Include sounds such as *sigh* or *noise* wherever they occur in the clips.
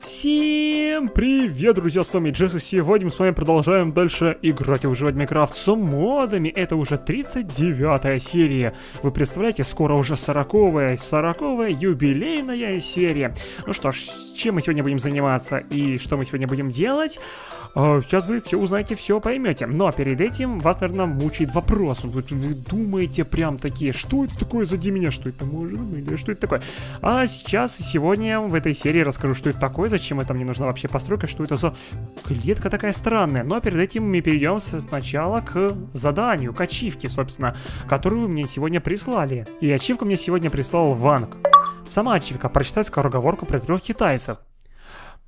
Всем привет, друзья, с вами Джесс, и сегодня мы с вами продолжаем дальше играть и выживать в Майнкрафт с модами. Это уже 39-я серия. Вы представляете, скоро уже 40-я, 40-я юбилейная серия. Ну что ж, чем мы сегодня будем заниматься и что мы сегодня будем делать? А, сейчас вы все узнаете, все поймете. Но ну, а перед этим вас, наверное, мучает вопрос. Вы, «Ну, вы думаете прям такие, что это такое за меня, что это может быть, что это такое? А сейчас, сегодня в этой серии расскажу, что это такое, зачем это мне нужна вообще постройка, что это за клетка такая странная. Но ну, а перед этим мы перейдем сначала к заданию, к ачивке, собственно, которую мне сегодня прислали. И ачивку мне сегодня прислал Ванг. Сама ачивка – прочитать скороговорку про трех китайцев.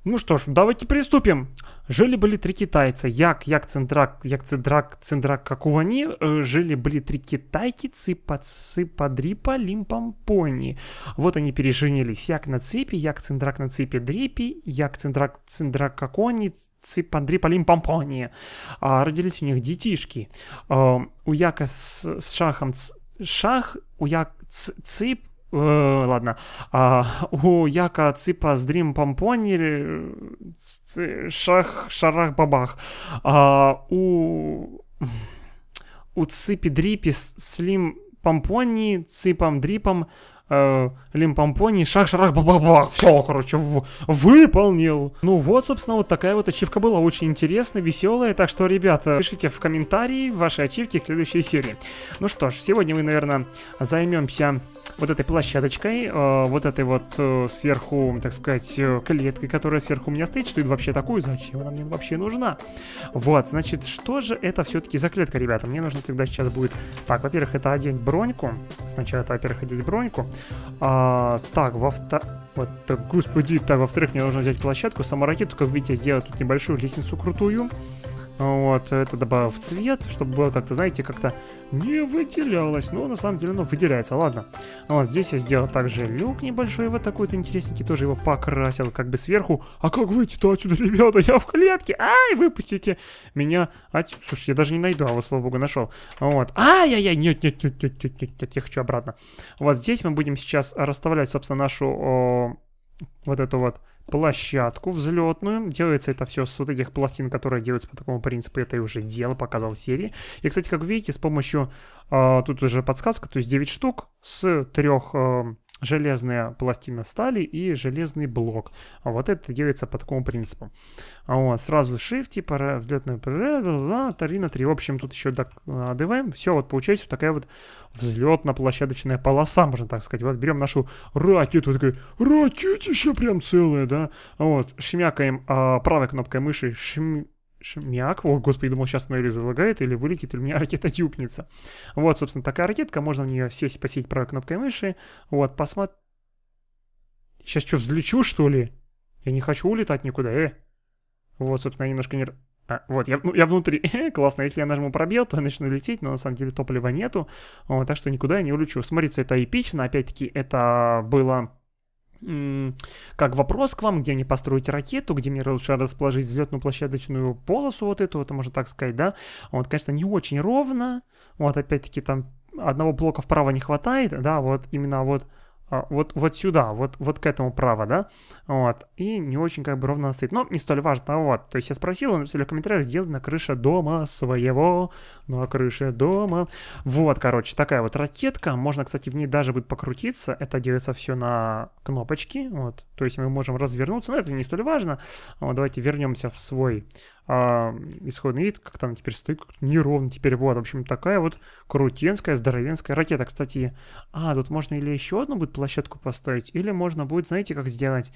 Ну что ж, давайте приступим. Жили были три китайца. Як, як цендрак, як цендрак, цендрак, как у они. Э, жили были три китайки, цыпа, цыпа, дрипа, лимпом, пони. Вот они переженились. Як на цепи, як цендрак на цепи, дрипи, як цендрак, цендрак, как у они, цыпа, дрипа, лимпом, пони. А, родились у них детишки. А, у яка с, с шахом с шах, у як ц, цып, Э, ладно, а, у Яка Ципа с Дрим Помпони Шах Шарах Бабах, а, у у Ципи Дрипи Слим Помпони Ципом Дрипом Э, лимпомпони, шах-шарах-бабах-бах, все, короче, в, выполнил. Ну вот, собственно, вот такая вот ачивка была, очень интересная, веселая, так что, ребята, пишите в комментарии ваши ачивки к следующей серии. Ну что ж, сегодня мы, наверное, займемся вот этой площадочкой, э, вот этой вот э, сверху, так сказать, э, клеткой, которая сверху у меня стоит, что это вообще такую зачем она мне вообще нужна? Вот, значит, что же это все-таки за клетка, ребята? Мне нужно тогда сейчас будет... Так, во-первых, это одеть броньку, сначала это, во-первых, одеть броньку, а, так, во втор, Вот, господи, так, во-вторых, мне нужно взять площадку. Сама ракету, как видите, сделать тут небольшую лестницу крутую. Вот, это добавил в цвет, чтобы было как-то, знаете, как-то не выделялось. Но ну, на самом деле оно выделяется, ладно. Вот здесь я сделал также люк небольшой, вот такой-то интересненький, тоже его покрасил как бы сверху. А как выйти-то отсюда, *laughs* ребята? Я в клетке! Ай, выпустите меня отсюда. Слушай, я даже не найду, а вот, слава богу, нашел. Вот. Ай-яй-яй, нет, нет, нет, нет, нет, нет, нет, я хочу обратно. Вот здесь мы будем сейчас расставлять, собственно, нашу... О, вот эту вот площадку взлетную. Делается это все с вот этих пластин, которые делаются по такому принципу. Это я уже делал, показал в серии. И, кстати, как видите, с помощью... Э, тут уже подсказка, то есть 9 штук с трех... Э, а, железная пластина стали и железный блок. А вот это делается по такому принципу. А вот сразу shift, типа взлетная тарина 3. В общем, тут еще добавим. А, Все, вот получается вот такая вот взлетно-площадочная полоса, можно так сказать. Вот берем нашу ракету, такая ракетища прям целая, да. Вот, шмякаем а, правой кнопкой мыши, шмякаем Шмяк. О, господи, думал, сейчас или залагает или вылетит, или у меня ракета тюкнется. Вот, собственно, такая ракетка. Можно в нее сесть, посеять правой кнопкой мыши. Вот, посмотри. Сейчас что, взлечу, что ли? Я не хочу улетать никуда, э. Вот, собственно, я немножко не... А, вот, я, ну, я внутри. *laughs* Э, классно, если я нажму пробел, то я начну лететь, но на самом деле топлива нету. Вот, так что никуда я не улечу. Смотрится это эпично. Опять-таки, это было как вопрос к вам, где мне построить ракету, где мне лучше расположить взлетную площадочную полосу вот эту, это можно так сказать, да, вот, конечно, не очень ровно, вот, опять-таки, там одного блока вправо не хватает, да, вот, именно вот а, вот, вот сюда, вот, вот к этому право, да, вот, и не очень как бы ровно стоит, но не столь важно, а вот, то есть я спросил, написали в комментариях, сделать на крыше дома своего, на крыше дома, вот, короче, такая вот ракетка, можно, кстати, в ней даже будет покрутиться, это делается все на кнопочки, вот, то есть мы можем развернуться, но это не столь важно, вот, давайте вернемся в свой а, исходный вид, как там теперь стоит, неровно теперь вот. В общем, такая вот крутенская, здоровенская ракета, кстати. А, тут можно или еще одну будет площадку поставить, или можно будет, знаете, как сделать?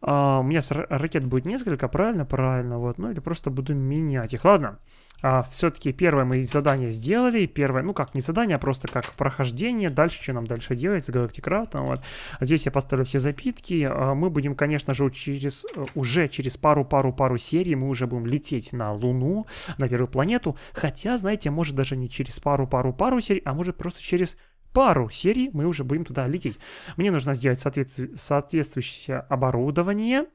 А, у меня ракет будет несколько, правильно? Правильно, вот. Ну или просто буду менять их. Ладно. А, Все-таки первое мы задание сделали. Первое, ну как не задание, а просто как прохождение. Дальше, что нам дальше делать с Галактикратом. Вот. А здесь я поставлю все запитки. А, мы будем, конечно же, через, э, уже через пару-пару-пару серий мы уже будем лететь на Луну, на первую планету. Хотя, знаете, может даже не через пару-пару-пару серий, а может просто через пару серий мы уже будем туда лететь. Мне нужно сделать соответству соответствующее оборудование,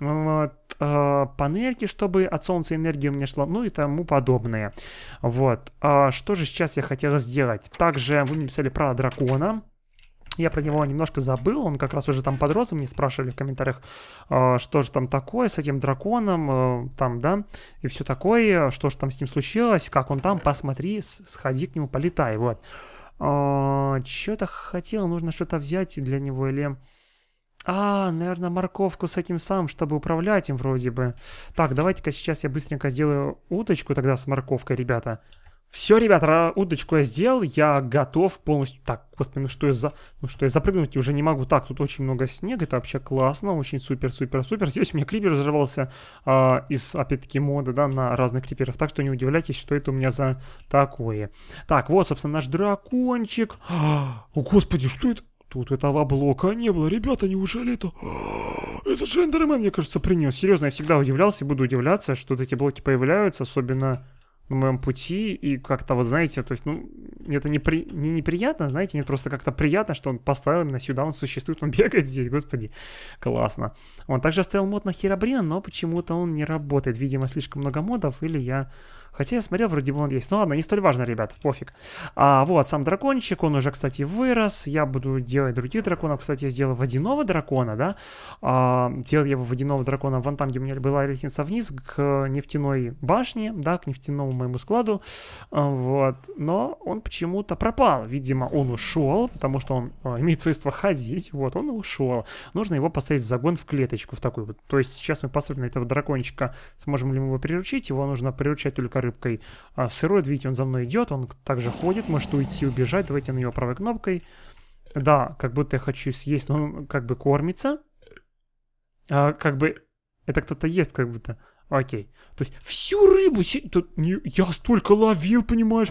вот, э, панельки, чтобы от солнца энергия у меня шла, ну и тому подобное. Вот, а что же сейчас я хотел сделать? Также вы мне писали про дракона. Я про него немножко забыл, он как раз уже там подрос, мне спрашивали в комментариях, э, что же там такое с этим драконом, э, там, да, и все такое, что же там с ним случилось, как он там, посмотри, сходи к нему, полетай, вот. Вот. А, что-то хотел, нужно что-то взять для него или... А, наверное, морковку с этим сам, чтобы управлять им вроде бы. Так, давайте-ка сейчас я быстренько сделаю уточку тогда с морковкой, ребята. Все, ребята, удочку я сделал, я готов полностью... Так, господи, ну что я, за... ну что я запрыгнуть уже не могу. Так, тут очень много снега, это вообще классно, очень супер-супер-супер. Здесь у меня крипер разорвался э, а, из, опять-таки, мода, да, на разных криперов. Так что не удивляйтесь, что это у меня за такое. Так, вот, собственно, наш дракончик. О, господи, что это? Тут этого блока не было. Ребята, неужели это... Это же Эндермен, мне кажется, принес. Серьезно, я всегда удивлялся и буду удивляться, что вот эти блоки появляются, особенно на моем пути, и как-то, вот знаете, то есть, ну, это не, при, не неприятно, знаете, мне просто как-то приятно, что он поставил меня сюда, он существует, он *laughs* бегает здесь, господи, классно. Он также оставил мод на Херабрина, но почему-то он не работает, видимо, слишком много модов, или я Хотя я смотрел, вроде бы он есть. Ну ладно, не столь важно, ребят, пофиг. А вот, сам дракончик, он уже, кстати, вырос. Я буду делать других драконов. Кстати, я сделал водяного дракона, да. А, делал я его водяного дракона вон там, где у меня была лестница вниз, к нефтяной башне, да, к нефтяному моему складу. А, вот, но он почему-то пропал. Видимо, он ушел, потому что он а, имеет свойство ходить. Вот, он ушел. Нужно его поставить в загон в клеточку, в такую вот. То есть сейчас мы посмотрим на этого дракончика, сможем ли мы его приручить. Его нужно приручать только рыбкой. А сырой, видите, он за мной идет, он также ходит, может уйти, убежать. Давайте на него правой кнопкой. Да, как будто я хочу съесть, но он как бы кормится. А, как бы это кто-то ест как будто. Окей. То есть всю рыбу... Се... Тут не... Я столько ловил, понимаешь?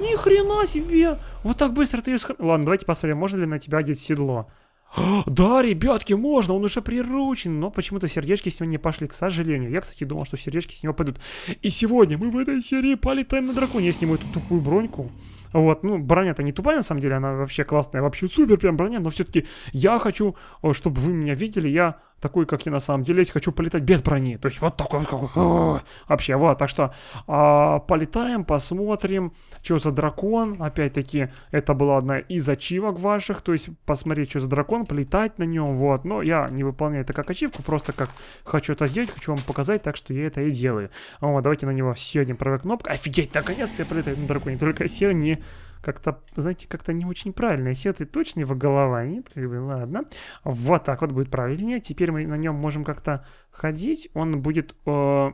Ни хрена себе! Вот так быстро ты ее... Ладно, давайте посмотрим, можно ли на тебя одеть седло. А, да, ребятки, можно, он уже приручен, но почему-то сердечки с него не пошли, к сожалению. Я, кстати, думал, что сердечки с него пойдут. И сегодня мы в этой серии полетаем на драконе. Я сниму эту тупую броньку. Вот, ну, броня-то не тупая, на самом деле, она вообще классная, вообще супер прям броня, но все-таки я хочу, чтобы вы меня видели, я такой, как я на самом деле есть, хочу полетать без брони. То есть вот такой вот вообще, вот. Так что а, полетаем, посмотрим, что за дракон. Опять-таки, это была одна из ачивок ваших. То есть посмотреть, что за дракон, полетать на нем. Вот. Но я не выполняю это как ачивку, просто как хочу это сделать, хочу вам показать, так что я это и делаю. О, давайте на него сегодня правая кнопка. Офигеть, наконец-то я полетаю на драконе. Только сел не как-то, знаете, как-то не очень правильно. Если это точно его голова, нет, как бы, ладно. Вот так вот будет правильнее. Теперь мы на нем можем как-то ходить. Он будет э,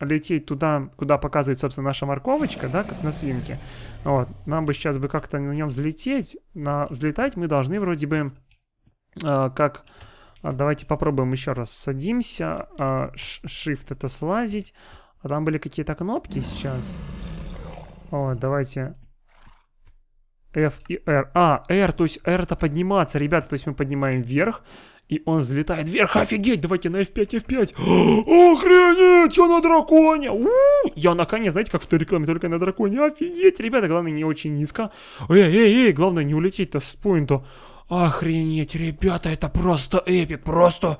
лететь туда, куда показывает, собственно, наша морковочка, да, как на свинке. Вот. Нам бы сейчас бы как-то на нем взлететь. На взлетать мы должны вроде бы э, как... А, давайте попробуем еще раз. Садимся. Э, shift это слазить. А там были какие-то кнопки сейчас. О, давайте F и R. А, R, то есть R это подниматься, ребята. То есть мы поднимаем вверх, и он взлетает вверх. Офигеть, давайте на F5, F5. *gasps* Охренеть, я на драконе. У -у -у! Я наконец, знаете, как в той рекламе, только на драконе. Офигеть, ребята, главное не очень низко. Эй, эй, эй, главное не улететь-то с поинта. Охренеть, ребята, это просто эпик, просто...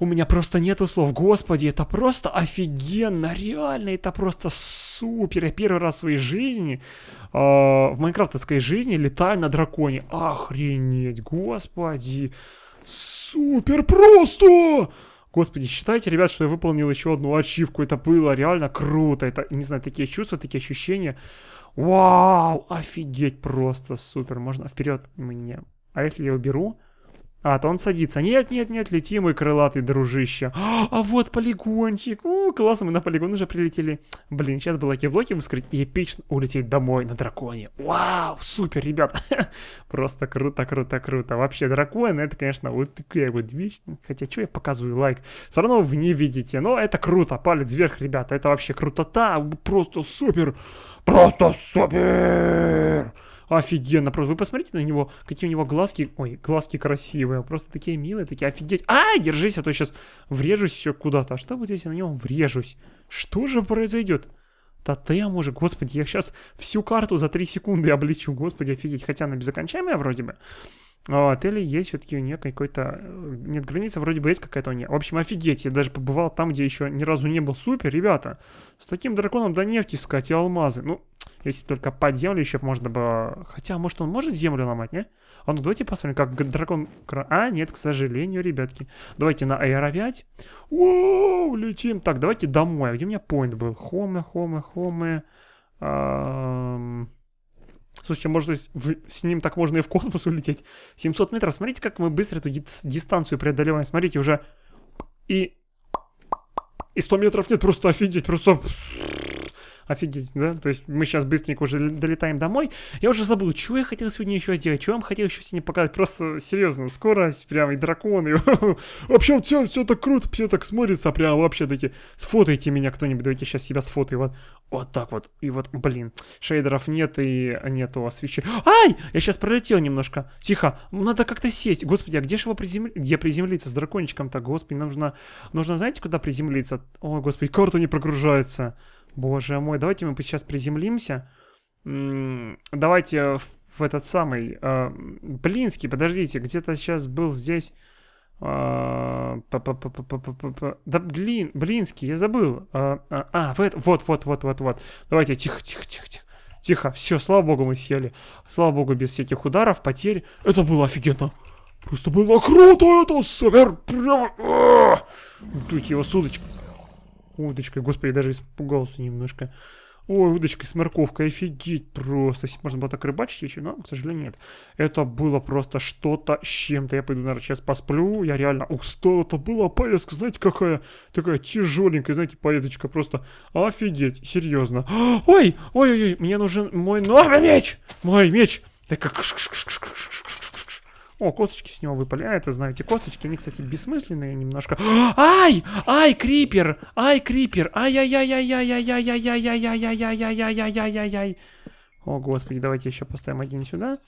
У меня просто нету слов, господи, это просто офигенно, реально, это просто супер. Я первый раз в своей жизни а, в майнкрафтовской жизни летаю на драконе. Охренеть, господи. Супер просто! Господи, считайте, ребят, что я выполнил еще одну ачивку. Это было реально круто. Это, не знаю, такие чувства, такие ощущения. Вау, офигеть просто, супер. Можно вперед мне. А если я уберу... А, то он садится. Нет, нет, нет, лети, мой крылатый дружище. А, а вот полигончик. О, классно, мы на полигон уже прилетели. Блин, сейчас бы лаки-блоки выскрыть и эпично улететь домой на драконе. Вау, супер, ребят. *laughs* Просто круто, круто, круто. Вообще, дракон, это, конечно, вот такая вот вещь. Хотя, что я показываю лайк? Все равно вы не видите. Но это круто. Палец вверх, ребята. Это вообще крутота. Просто супер. Просто супер. Офигенно, просто вы посмотрите на него, какие у него глазки, ой, глазки красивые, просто такие милые, такие, офигеть. А, держись, а то я сейчас врежусь все куда-то. А что будет, если на него врежусь? Что же произойдет? Тотем а уже, господи, я сейчас всю карту за 3 секунды *laughs* облечу, господи, офигеть, хотя она без окончания вроде бы. Вот, или есть все-таки у нее какой-то... Э, нет, границы вроде бы есть какая-то у нее. В общем, офигеть, я даже побывал там, где еще ни разу не был супер. Ребята, с таким драконом до нефти искать и алмазы. Ну, если только под землю еще можно было... Хотя, может, он может землю ломать, не? А ну, давайте посмотрим, как дракон... А, нет, к сожалению, ребятки. Давайте на Air опять. Оу, летим. Так, давайте домой. А где у меня поинт был? Хомы, хомы, хомы. Эм... Слушайте, может быть, с ним так можно и в космос улететь. 700 метров. Смотрите, как мы быстро эту дистанцию преодолеваем. Смотрите, уже и... И 100 метров нет, просто офигеть, просто... Офигеть, да? То есть мы сейчас быстренько уже долетаем домой. Я уже забыл, что я хотел сегодня еще сделать, что я вам хотел еще сегодня показать. Просто серьезно, скорость, прям и драконы. *laughs* Вообще все, все так круто, все так смотрится, прям вообще такие. Сфотайте меня кто-нибудь, давайте сейчас себя сфотаю. Вот, вот так вот. И вот, блин, шейдеров нет и нету освещения. Ай! Я сейчас пролетел немножко. Тихо, ну надо как-то сесть. Господи, а где же его приземлить? Где приземлиться с дракончиком-то? Господи, нам нужно, нужно, знаете, куда приземлиться? О, господи, карта не прогружается. Боже мой, давайте мы сейчас приземлимся. Давайте э, в этот самый... Э, Блинский, подождите, где-то сейчас был здесь... Э, да блин, Блинский, я забыл. А, вот, вот, вот, вот, вот. Давайте, тихо, тихо, тихо, тихо. Тихо, все, слава богу, мы сели. Слава богу, без всяких ударов, потерь. Это было офигенно. Просто было круто, это супер. Прям... Дуть а! его судочка. Удочкой, господи, даже испугался немножко. Ой, удочкой с морковкой, офигеть просто. Если можно было так рыбачить еще, но, к сожалению, нет. Это было просто что-то с чем-то. Я пойду, наверное, сейчас посплю. Я реально устал. Это была поездка, знаете, какая? Такая тяжеленькая, знаете, поездочка просто. Офигеть, серьезно. *gasps* Ой, ой-ой-ой, мне нужен мой новый меч! Мой меч! Так как... О, косточки с него выпали. А, это, знаете, косточки, они, кстати, бессмысленные немножко. *gasps* Ай! Ай, крипер! Ай, крипер! ай яй яй яй яй яй яй яй яй яй яй яй яй яй яй яй яй яй о господи, давайте еще поставим один сюда.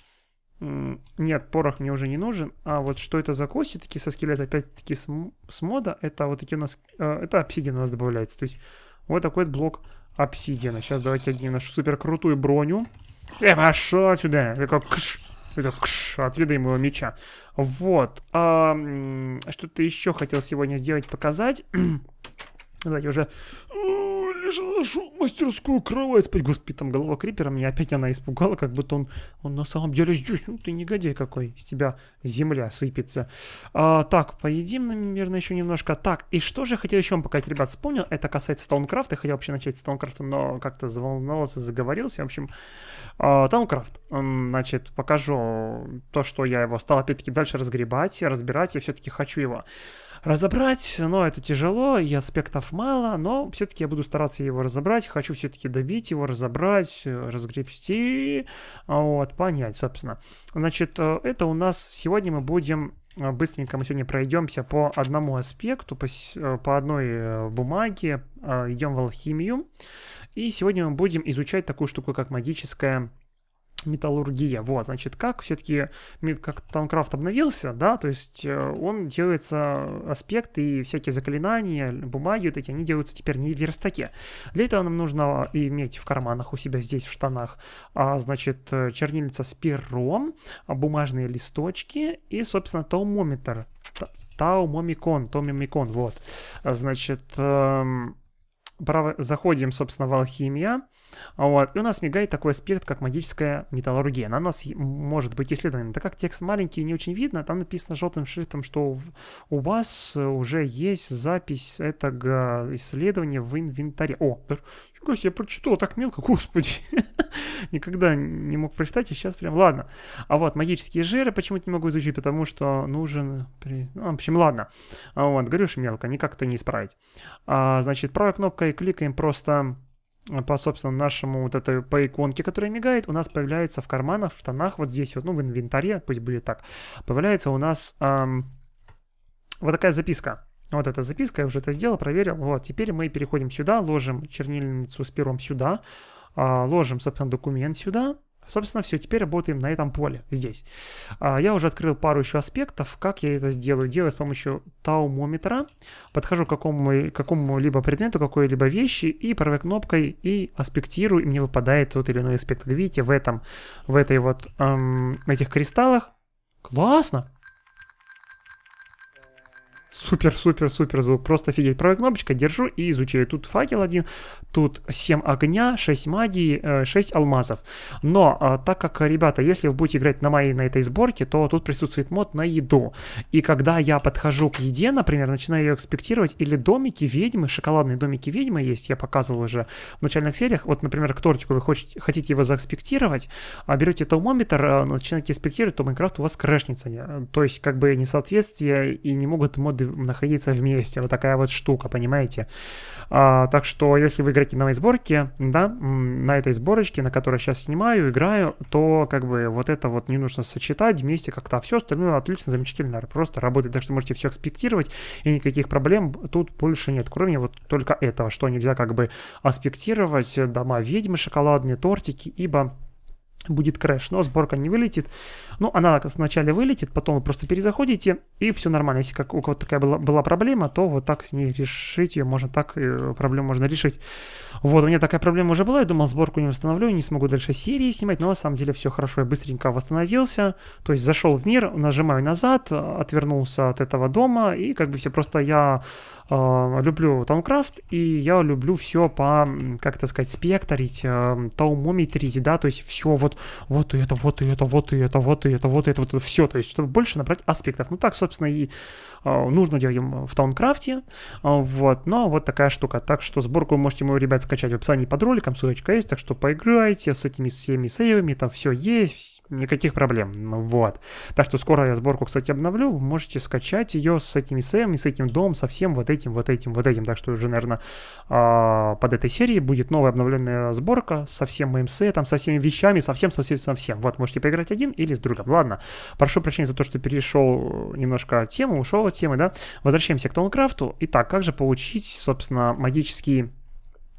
Нет, яй мне уже не нужен, а вот что это за кости такие со скелета, опять яй с мода, это вот яй у нас, это яй у нас добавляется, то есть вот такой вот блок яй Сейчас давайте один нашу суперкрутую броню. яй яй яй яй яй этот кш, от его меча. Вот. А, Что-то еще хотел сегодня сделать, показать. *clears throat* Давайте уже же нашу мастерскую кровать спать. Господи, там голова крипера, меня опять она испугала, как будто он, он на самом деле здесь. Ну ты негодяй какой, с тебя земля сыпется. А, так, поедим, наверное, еще немножко. Так, и что же хотел еще вам показать, ребят, вспомнил. Это касается Стоункрафта. Я хотел вообще начать с Таункрафта, но как-то заволновался, заговорился. В общем, а, Таункрафт. Значит, покажу то, что я его стал опять-таки дальше разгребать, разбирать. Я все-таки хочу его разобрать, но это тяжело, и аспектов мало, но все-таки я буду стараться его разобрать, хочу все-таки добить его, разобрать, э, разгребсти, а, вот, понять, собственно. Значит, э, это у нас сегодня мы будем э, быстренько мы сегодня пройдемся по одному аспекту, по, по одной бумаге, идем в алхимию. И сегодня мы будем изучать такую штуку, как магическая металлургия. Вот, значит, как все-таки как Таункрафт обновился, да, то есть э, он делается, аспекты и всякие заклинания, бумаги вот эти, они делаются теперь не в верстаке. Для этого нам нужно иметь в карманах у себя здесь, в штанах, а, значит, э, чернильница с пером, бумажные листочки и, собственно, таумометр. Таумомикон, томимикон, вот. Значит, эм, право, заходим, собственно, в алхимия. Вот. И у нас мигает такой аспект, как магическая металлургия. Она у нас может быть исследована. Так как текст маленький и не очень видно, там написано желтым шрифтом, что у вас уже есть запись этого исследования в инвентаре. О, нифига я прочитал так мелко, господи. *laughs* Никогда не мог прочитать, и сейчас прям, ладно. А вот магические жиры почему-то не могу изучить, потому что нужен... При... Ну, в общем, ладно. А вот, говорю, что мелко, никак это не исправить. А, значит, правой кнопкой кликаем просто по, собственно, нашему вот этой, по иконке, которая мигает, у нас появляется в карманах, в тонах, вот здесь вот, ну, в инвентаре, пусть будет так, появляется у нас эм, вот такая записка. Вот эта записка, я уже это сделал, проверил. Вот, теперь мы переходим сюда, ложим чернильницу с пером сюда, э, ложим, собственно, документ сюда, Собственно, все, теперь работаем на этом поле здесь. А, я уже открыл пару еще аспектов, как я это сделаю. Делаю с помощью таумометра. Подхожу к какому-либо какому предмету, какой-либо вещи и правой кнопкой и аспектирую, и мне выпадает тот или иной аспект. видите, в этом, в этой вот, эм, этих кристаллах. Классно! Супер-супер-супер звук. Просто офигеть. Правая кнопочка держу и изучаю. Тут факел один, тут 7 огня, 6 магии, 6 э, алмазов. Но э, так как, ребята, если вы будете играть на моей, на этой сборке, то тут присутствует мод на еду. И когда я подхожу к еде, например, начинаю ее экспектировать, или домики ведьмы, шоколадные домики ведьмы есть, я показывал уже в начальных сериях. Вот, например, к тортику вы хотите, хотите его заэкспектировать, а берете термометр, э, начинаете экспектировать, то Майнкрафт у вас крэшнется. То есть, как бы несоответствие и не могут мод находиться вместе. Вот такая вот штука, понимаете? А, так что, если вы играете на сборке, да, на этой сборочке, на которой сейчас снимаю, играю, то как бы вот это вот не нужно сочетать вместе как-то. А все остальное отлично, замечательно, просто работает. Так что можете все аспектировать, и никаких проблем тут больше нет, кроме вот только этого, что нельзя как бы аспектировать э, дома ведьмы шоколадные, тортики, ибо будет крэш, но сборка не вылетит. Ну, она сначала вылетит, потом вы просто перезаходите, и все нормально. Если как у кого-то такая была, была проблема, то вот так с ней решить ее можно так, э, проблему можно решить. Вот, у меня такая проблема уже была, я думал, сборку не восстановлю, не смогу дальше серии снимать, но на самом деле все хорошо, я быстренько восстановился, то есть зашел в мир, нажимаю назад, отвернулся от этого дома, и как бы все просто я Э, люблю Таункрафт, и я люблю все по, как это сказать, спектрить, таумометрить, э, да, то есть все вот, вот и это, вот и это, вот и это, вот и это, вот и это, вот это, все, то есть чтобы больше набрать аспектов. Ну так, собственно, и э, нужно делать в Таункрафте, вот, но ну, а вот такая штука. Так что сборку можете, мою ребят, скачать в описании под роликом, ссылочка есть, так что поиграйте с этими всеми сейвами, там все есть, никаких проблем, ну, вот. Так что скоро я сборку, кстати, обновлю, можете скачать ее с этими сейвами, с этим домом, со всем вот этим этим, вот этим, вот этим. Так что уже, наверное, а, под этой серией будет новая обновленная сборка со всем моим сетом, со всеми вещами, со всем, со всем, со всем. Вот, можете поиграть один или с другом. Ладно, прошу прощения за то, что перешел э, немножко от темы, ушел от темы, да. Возвращаемся к Тонкрафту. Итак, как же получить, собственно, магические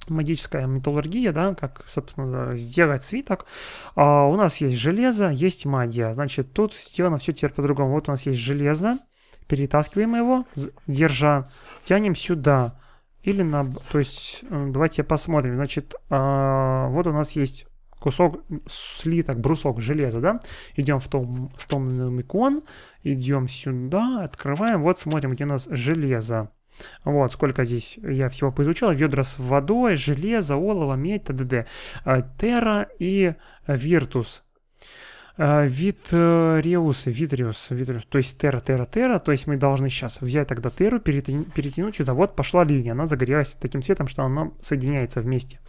магическая металлургия, да, как, собственно, сделать свиток. А у нас есть железо, есть магия. Значит, тут сделано все теперь по-другому. Вот у нас есть железо, перетаскиваем его, держа, тянем сюда. Или на... То есть, э, давайте посмотрим. Значит, а, вот у нас есть кусок слиток, брусок железа, да? Идем в том, в том икон, идем сюда, открываем, вот смотрим, где у нас железо. Вот, сколько здесь я всего поизучал. Ведра с водой, железо, олово, медь, т.д. А, терра и Виртус. Э, вид Витриус, э, Витриус, Витриус, то есть Терра, Терра, Терра, то есть мы должны сейчас взять тогда Терру, перетянуть сюда, вот пошла линия, она загорелась таким цветом, что она соединяется вместе.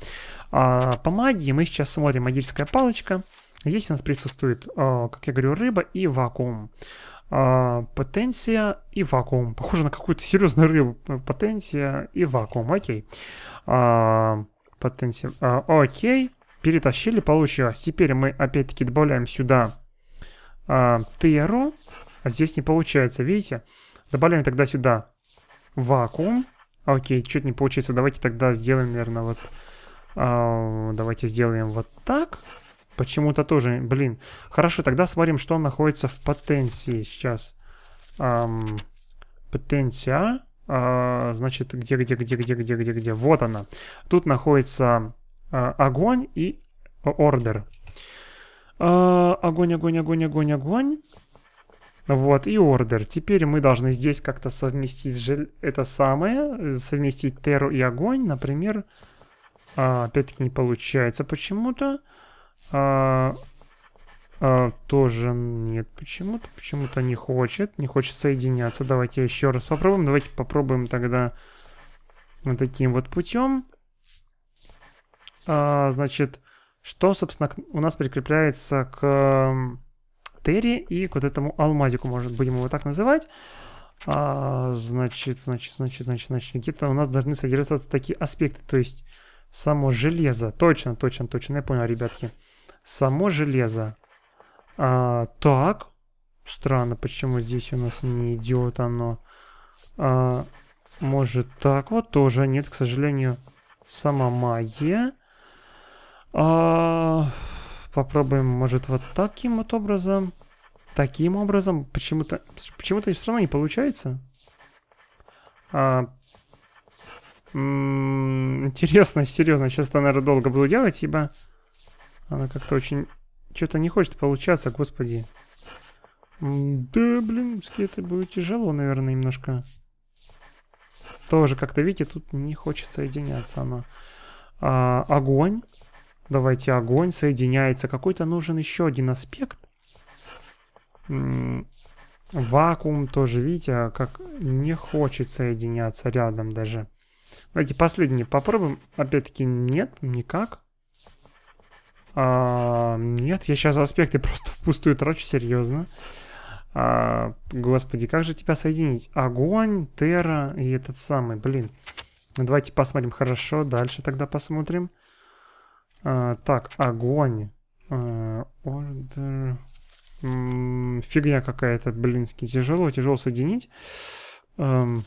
А, по магии мы сейчас смотрим магическая палочка, здесь у нас присутствует, э, как я говорю, рыба и вакуум. Потенция и вакуум. Похоже на какую-то серьезную рыбу. Потенция и вакуум. Окей. А, потенция. Окей перетащили, получилось. А теперь мы опять-таки добавляем сюда э, а, теру. А здесь не получается, видите? Добавляем тогда сюда вакуум. Окей, чуть не получится. Давайте тогда сделаем, наверное, вот... Э, давайте сделаем вот так. Почему-то тоже, блин. Хорошо, тогда смотрим, что находится в потенции сейчас. Эм, потенция. Э, значит, где, где, где, где, где, где, где, где. Вот она. Тут находится огонь и ордер. Огонь, огонь, огонь, огонь, огонь. Вот, и ордер. Теперь мы должны здесь как-то совместить это самое, совместить терру и огонь, например. Опять-таки не получается почему-то. тоже нет почему-то, почему-то не хочет, не хочет соединяться. Давайте еще раз попробуем, давайте попробуем тогда вот таким вот путем. А, значит, что, собственно, у нас прикрепляется к Терри и к вот этому алмазику, может, будем его так называть. А, значит, значит, значит, значит, значит, где-то у нас должны содержаться такие аспекты, то есть само железо. Точно, точно, точно, я понял, ребятки. Само железо. А, так, странно, почему здесь у нас не идет оно. А, может, так вот тоже нет, к сожалению, сама магия. А, попробуем, может, вот таким вот образом. Таким образом. Почему-то почему-то все равно не получается. А, интересно, серьезно. Сейчас это, наверное, долго буду делать, ибо она как-то очень... Что-то не хочет получаться, господи. Да, блин, это будет тяжело, наверное, немножко. Тоже как-то, видите, тут не хочется соединяться она. А, огонь. Давайте огонь соединяется. Какой-то нужен еще один аспект. Вакуум тоже, видите, а как не хочет соединяться рядом даже. Давайте последний попробуем. Опять-таки нет, никак. А, нет, я сейчас аспекты *laughs* просто впустую трачу, серьезно. А, господи, как же тебя соединить? Огонь, Терра и этот самый, блин. Давайте посмотрим хорошо, дальше тогда посмотрим. А, так, огонь. А, э, order. М фигня какая-то, блинский. Тяжело, тяжело соединить. Эм,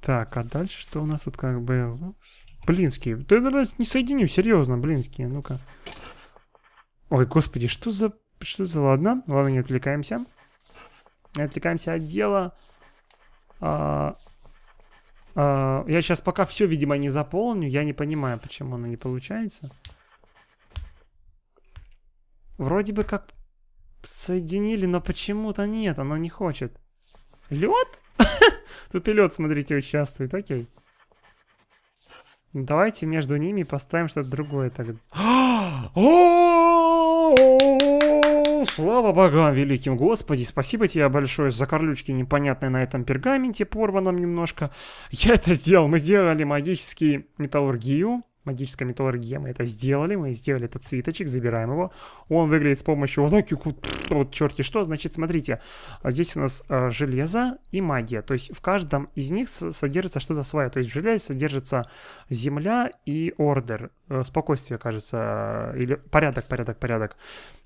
так, а дальше что у нас тут как бы... Блинский. Ты не соединю, серьезно, блинский. Ну-ка. Ой, господи, что за... Что за... Ладно, ладно, не отвлекаемся. Не отвлекаемся от дела. А, а, я сейчас пока все, видимо, не заполню. Я не понимаю, почему оно не получается. Вроде бы как соединили, но почему-то нет, оно не хочет. Лед? *laughs* Тут и лед, смотрите, участвует, окей. Давайте между ними поставим что-то другое тогда. *gasps* слава богам великим, господи, спасибо тебе большое за корлючки непонятные на этом пергаменте, порванном немножко. Я это сделал, мы сделали магический металлургию, магическая металлургия, мы это сделали, мы сделали этот цветочек, забираем его. Он выглядит с помощью вот уноки, вот черти что, значит, смотрите, а здесь у нас э, железо и магия, то есть в каждом из них содержится что-то свое, то есть в железе содержится земля и ордер, э, спокойствие, кажется, э, или порядок, порядок, порядок.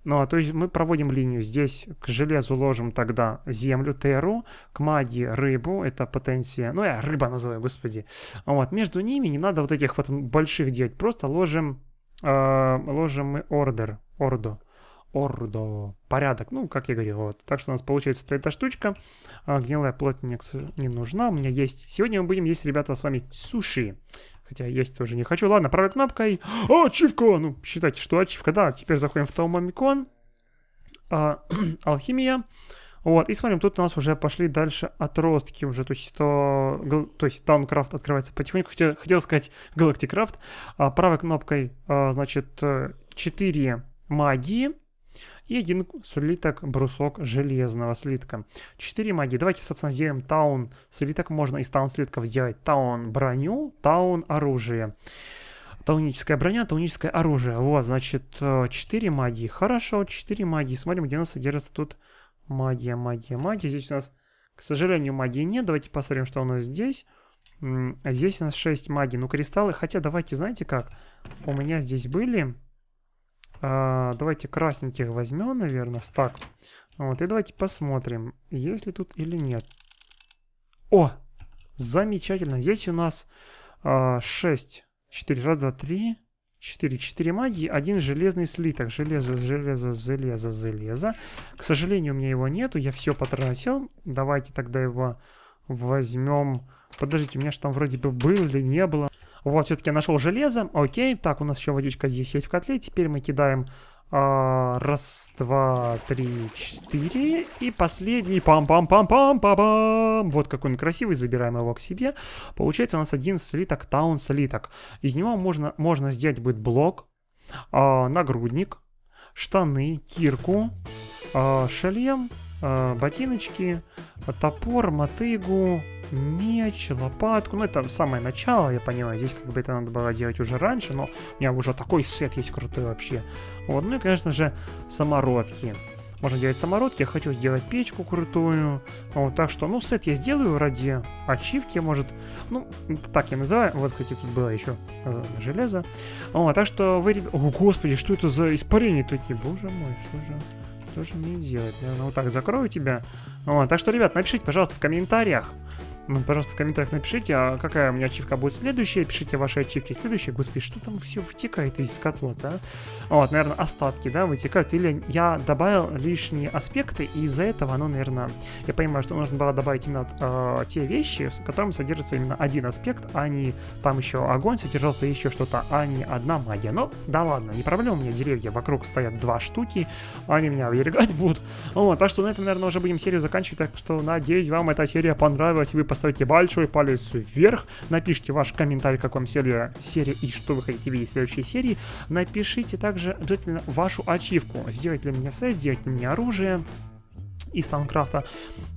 Ну, а то есть мы проводим линию здесь, к железу ложим тогда землю, теру, к магии рыбу, это потенция, ну, я рыба называю, господи. Вот, между ними не надо вот этих вот больших делать, просто ложим, э, ложим мы ордер, ордо. Ордо. Порядок. Ну, как я говорил, вот. Так что у нас получается эта штучка. А, гнилая плоть не нужна. У меня есть... Сегодня мы будем есть, ребята, с вами суши. Хотя есть тоже не хочу. Ладно, правой кнопкой. А, ачивка! Ну, считайте, что ачивка, да. Теперь заходим в Таумамикон. А, *clears throat* алхимия. Вот, и смотрим, тут у нас уже пошли дальше отростки уже, то есть, то, то есть Таункрафт открывается потихоньку, хотел, хотел сказать Галактикрафт, а, правой кнопкой, а, значит, 4 э, магии, и один слиток брусок железного слитка. Четыре магии. Давайте, собственно, сделаем таун слиток. Можно из таун слитков сделать таун броню, таун оружие. Тауническая броня, тауническое оружие. Вот, значит, 4 э, магии. Хорошо, 4 магии. Смотрим, где у нас содержится тут магия, магия, магия. Здесь у нас, к сожалению, магии нет. Давайте посмотрим, что у нас здесь. здесь у нас 6 магии. Ну, кристаллы. Хотя, давайте, знаете как? У меня здесь были а, давайте красненьких возьмем, наверное, стак. Вот, и давайте посмотрим, есть ли тут или нет. О! Замечательно. Здесь у нас а, 6. 4 раз за 3. 4. 4 магии, один железный слиток. Железо, железо, железо, железо. К сожалению, у меня его нету. Я все потратил. Давайте тогда его возьмем. Подождите, у меня же там вроде бы был или не было. Вот, все-таки нашел железо. Окей, так, у нас еще водичка здесь есть в котле. Теперь мы кидаем а, раз, два, три, четыре. И последний. Пам-пам-пам-пам-пам-пам. Вот какой он красивый. Забираем его к себе. Получается у нас один слиток, таун слиток. Из него можно, можно сделать будет блок, а, нагрудник штаны, кирку, а, шлем, а, ботиночки, топор, мотыгу, меч, лопатку. Ну, это самое начало, я понимаю. Здесь как бы это надо было делать уже раньше, но у меня уже такой сет есть крутой вообще. Вот, ну и, конечно же, самородки. Можно делать самородки, я хочу сделать печку крутую. Вот, так что, ну, сет я сделаю ради ачивки, может. Ну, так я называю. Вот, кстати, тут было еще э, железо. О, так что вы, О, господи, что это за испарение такие? Боже мой, что же что же мне делать. Наверное, ну, вот так закрою тебя. Вот, так что, ребят, напишите, пожалуйста, в комментариях, Пожалуйста, в комментариях напишите, а какая у меня ачивка будет следующая. Пишите ваши ачивки следующие. Господи, что там все вытекает из котлета, а? Вот, наверное, остатки, да, вытекают. Или я добавил лишние аспекты, и из-за этого оно, наверное... Я понимаю, что нужно было добавить именно э, те вещи, в котором содержится именно один аспект, а не там еще огонь, содержался еще что-то, а не одна магия. Но ну, да ладно, не проблема, у меня деревья вокруг стоят два штуки, они меня оберегать *laughs* будут. Вот, так что на этом, наверное, уже будем серию заканчивать, так что надеюсь, вам эта серия понравилась, вы поставили настройте большой палец вверх, напишите ваш комментарий, как вам серия, серия и что вы хотите видеть в следующей серии. Напишите также обязательно вашу ачивку. Сделать для меня сайт, сделать для меня оружие из Танкрафта.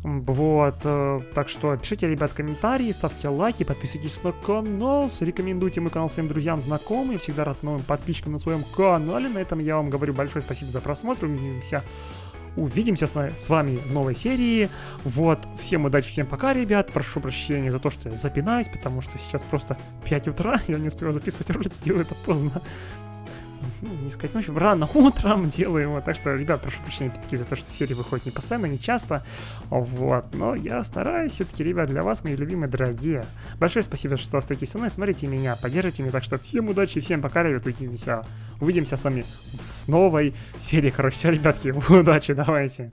Вот, э, так что пишите, ребят, комментарии, ставьте лайки, подписывайтесь на канал, рекомендуйте мой канал своим друзьям, знакомым. всегда рад новым подписчикам на своем канале. На этом я вам говорю большое спасибо за просмотр. Увидимся Увидимся с вами в новой серии. Вот, всем удачи, всем пока, ребят. Прошу прощения за то, что я запинаюсь, потому что сейчас просто 5 утра, *laughs* я не успеваю записывать ролики, делаю это поздно. Ну, не сказать, ну, в общем, рано *laughs* утром делаю его, так что, ребят, прошу прощения, опять-таки, за то, что серии выходят не постоянно, не часто, вот, но я стараюсь все-таки, ребят, для вас, мои любимые, дорогие, большое спасибо, что остаетесь со мной, смотрите меня, поддержите меня, так что всем удачи, всем пока, ребят, увидимся, увидимся с вами с новой серии, короче, все, ребятки, *laughs* удачи, давайте.